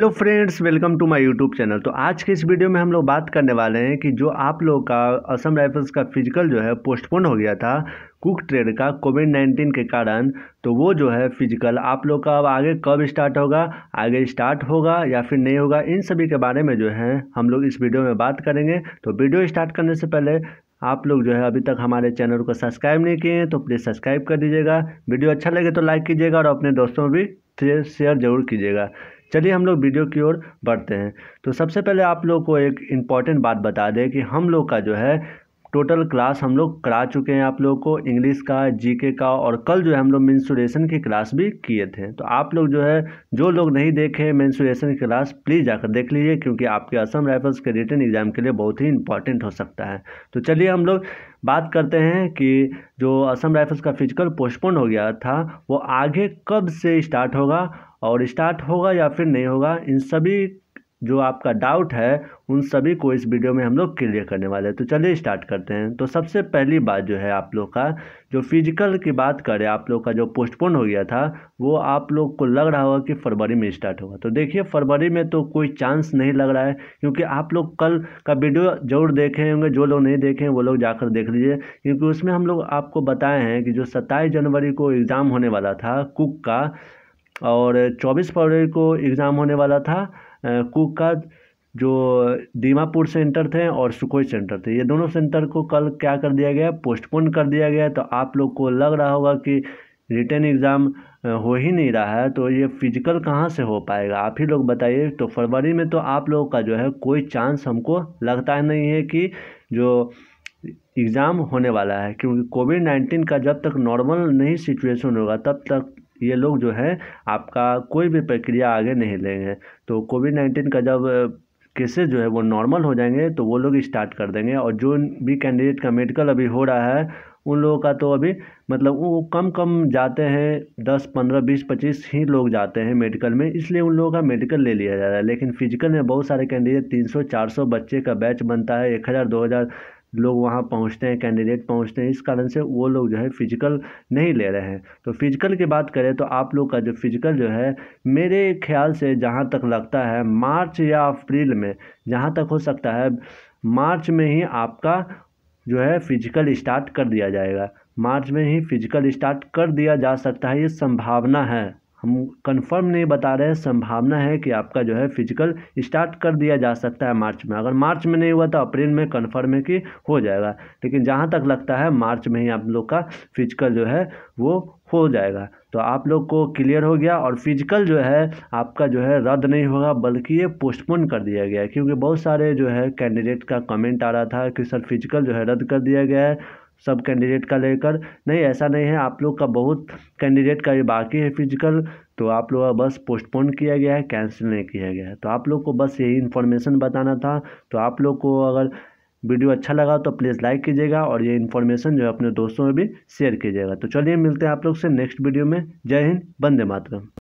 hello friends welcome to my YouTube channel तो आज के इस वीडियो में हम लोग बात करने वाले हैं कि जो आप लोग का असम राइफल्स का फिजिकल जो है पोस्टपोन हो गया था कुक ट्रेड का कोविड नाइन्टीन के कारण तो वो जो है फिजिकल आप लोग का अब आगे कब स्टार्ट होगा आगे स्टार्ट होगा या फिर नहीं होगा इन सभी के बारे में जो है हम लोग इस वीडियो में बात करेंगे तो वीडियो स्टार्ट करने से पहले आप लोग जो है अभी तक हमारे चैनल को सब्सक्राइब नहीं किए हैं तो प्लीज़ सब्सक्राइब कर दीजिएगा वीडियो अच्छा लगे तो लाइक कीजिएगा और अपने दोस्तों भी शेयर जरूर कीजिएगा चलिए हम लोग वीडियो की ओर बढ़ते हैं तो सबसे पहले आप लोग को एक इम्पॉर्टेंट बात बता दें कि हम लोग का जो है टोटल क्लास हम लोग करा चुके हैं आप लोग को इंग्लिश का जीके का और कल जो है हम लोग मैंसुरेशन की क्लास भी किए थे तो आप लोग जो है जो लोग नहीं देखे मैंसुरेशन की क्लास प्लीज़ जाकर देख लीजिए क्योंकि आपके असम राइफल्स के रिटर्न एग्जाम के लिए बहुत ही इंपॉर्टेंट हो सकता है तो चलिए हम लोग बात करते हैं कि जो असम राइफल्स का फिजिकल पोस्टपोन हो गया था वो आगे कब से स्टार्ट होगा और स्टार्ट होगा या फिर नहीं होगा इन सभी जो आपका डाउट है उन सभी को इस वीडियो में हम लोग क्लियर करने वाले हैं तो चलिए स्टार्ट करते हैं तो सबसे पहली बात जो है आप लोग का जो फिजिकल की बात करें आप लोग का जो पोस्टपोन हो गया था वो आप लोग को लग रहा होगा कि फरवरी में स्टार्ट होगा तो देखिए फरवरी में तो कोई चांस नहीं लग रहा है क्योंकि आप लोग कल का वीडियो जरूर देखे होंगे जो लोग नहीं देखे वो लोग जाकर देख लीजिए क्योंकि उसमें हम लोग आपको बताए हैं कि जो सत्ताईस जनवरी को एग्ज़ाम होने वाला था कुक का और चौबीस फरवरी को एग्ज़ाम होने वाला था कुक का जो दीमापुर सेंटर थे और सुखोई सेंटर थे ये दोनों सेंटर को कल क्या कर दिया गया पोस्टपोन कर दिया गया तो आप लोग को लग रहा होगा कि रिटर्न एग्ज़ाम हो ही नहीं रहा है तो ये फिजिकल कहाँ से हो पाएगा आप ही लोग बताइए तो फरवरी में तो आप लोगों का जो है कोई चांस हमको लगता है नहीं है कि जो एग्ज़ाम होने वाला है क्योंकि कोविड नाइन्टीन का जब तक नॉर्मल नहीं सिचुएशन होगा तब तक ये लोग जो है आपका कोई भी प्रक्रिया आगे नहीं लेंगे तो कोविड नाइन्टीन का जब केसेस जो है वो नॉर्मल हो जाएंगे तो वो लोग स्टार्ट कर देंगे और जो भी कैंडिडेट का मेडिकल अभी हो रहा है उन लोगों का तो अभी मतलब वो कम कम जाते हैं दस पंद्रह बीस पच्चीस ही लोग जाते हैं मेडिकल में इसलिए उन लोगों का मेडिकल ले लिया जा रहा है लेकिन फिजिकल में बहुत सारे कैंडिडेट तीन सौ चार सौ बच्चे का बैच बनता है एक हज़ार दो हज़ार लोग वहाँ पहुँचते हैं कैंडिडेट पहुँचते हैं इस कारण से वो लोग जो है फिजिकल नहीं ले रहे हैं तो फिजिकल की बात करें तो आप लोग का जो फिजिकल जो है मेरे ख्याल से जहाँ तक लगता है मार्च या अप्रैल में जहाँ तक हो सकता है मार्च में ही आपका जो है फिजिकल स्टार्ट कर दिया जाएगा मार्च में ही फिजिकल स्टार्ट कर दिया जा सकता है ये संभावना है हम कंफर्म नहीं बता रहे हैं संभावना है कि आपका जो है फिजिकल स्टार्ट कर दिया जा सकता है मार्च में अगर मार्च में नहीं हुआ तो अप्रैल में कन्फर्म है कि हो जाएगा लेकिन जहाँ तक लगता है मार्च में ही आप लोग का फिजिकल जो है वो हो जाएगा तो आप लोग को क्लियर हो गया और फिजिकल जो है आपका जो है रद्द नहीं होगा बल्कि ये पोस्टपोन कर दिया गया है क्योंकि बहुत सारे जो है कैंडिडेट का कमेंट आ रहा था कि सर फिजिकल जो है रद्द कर दिया गया है सब कैंडिडेट का लेकर नहीं ऐसा नहीं है आप लोग का बहुत कैंडिडेट का ये बाकी है फिजिकल तो आप लोग का बस पोस्टपोन किया गया है कैंसिल नहीं किया गया है तो आप लोग को बस यही इन्फॉर्मेशन बताना था तो आप लोग को अगर वीडियो अच्छा लगा तो प्लीज़ लाइक कीजिएगा और ये इन्फॉर्मेशन जो है अपने दोस्तों में भी शेयर कीजिएगा तो चलिए मिलते हैं आप लोग से नेक्स्ट वीडियो में जय हिंद बंदे मातरम